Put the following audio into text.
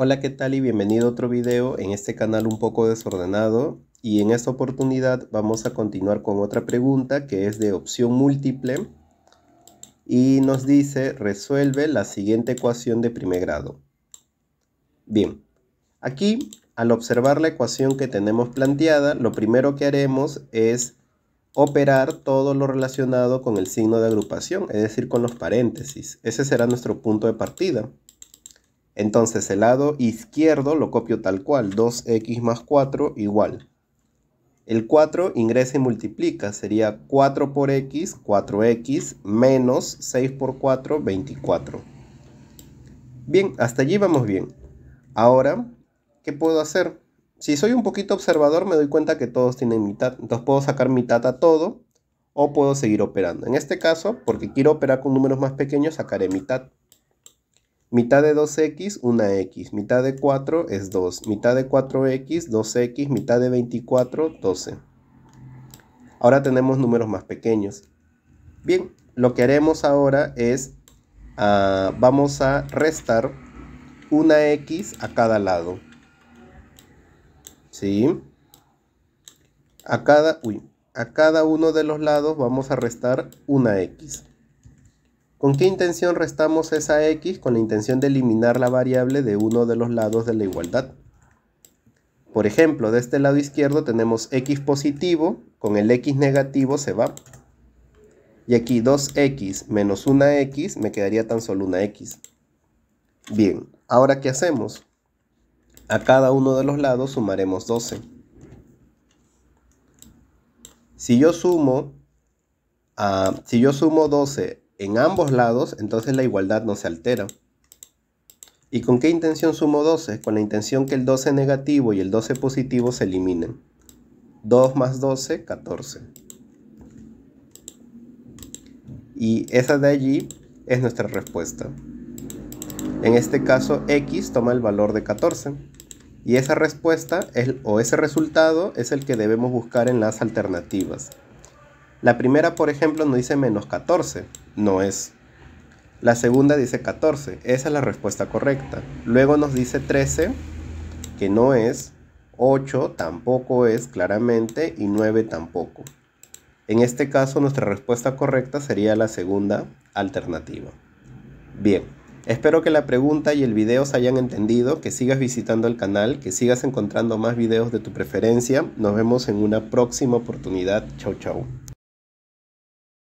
Hola qué tal y bienvenido a otro video en este canal un poco desordenado y en esta oportunidad vamos a continuar con otra pregunta que es de opción múltiple y nos dice resuelve la siguiente ecuación de primer grado. Bien, aquí al observar la ecuación que tenemos planteada lo primero que haremos es operar todo lo relacionado con el signo de agrupación, es decir con los paréntesis. Ese será nuestro punto de partida. Entonces el lado izquierdo lo copio tal cual, 2x más 4 igual. El 4 ingresa y multiplica, sería 4 por x, 4x, menos 6 por 4, 24. Bien, hasta allí vamos bien. Ahora, ¿qué puedo hacer? Si soy un poquito observador me doy cuenta que todos tienen mitad, entonces puedo sacar mitad a todo o puedo seguir operando. En este caso, porque quiero operar con números más pequeños, sacaré mitad. Mitad de 2x, 1x. Mitad de 4 es 2. Mitad de 4x, 2x. Mitad de 24, 12. Ahora tenemos números más pequeños. Bien, lo que haremos ahora es, ah, vamos a restar una x a cada lado. ¿Sí? A cada, uy, a cada uno de los lados vamos a restar una x. ¿Con qué intención restamos esa x? Con la intención de eliminar la variable de uno de los lados de la igualdad. Por ejemplo, de este lado izquierdo tenemos x positivo, con el x negativo se va. Y aquí 2x menos 1x me quedaría tan solo una x. Bien, ahora ¿qué hacemos? A cada uno de los lados sumaremos 12. Si yo sumo, si yo sumo 12 en ambos lados, entonces la igualdad no se altera. ¿Y con qué intención sumo 12? Con la intención que el 12 negativo y el 12 positivo se eliminen. 2 más 12, 14. Y esa de allí es nuestra respuesta. En este caso, x toma el valor de 14. Y esa respuesta o ese resultado es el que debemos buscar en las alternativas. La primera, por ejemplo, nos dice menos 14, no es. La segunda dice 14, esa es la respuesta correcta. Luego nos dice 13, que no es. 8 tampoco es claramente y 9 tampoco. En este caso nuestra respuesta correcta sería la segunda alternativa. Bien, espero que la pregunta y el video se hayan entendido, que sigas visitando el canal, que sigas encontrando más videos de tu preferencia. Nos vemos en una próxima oportunidad. Chau chau.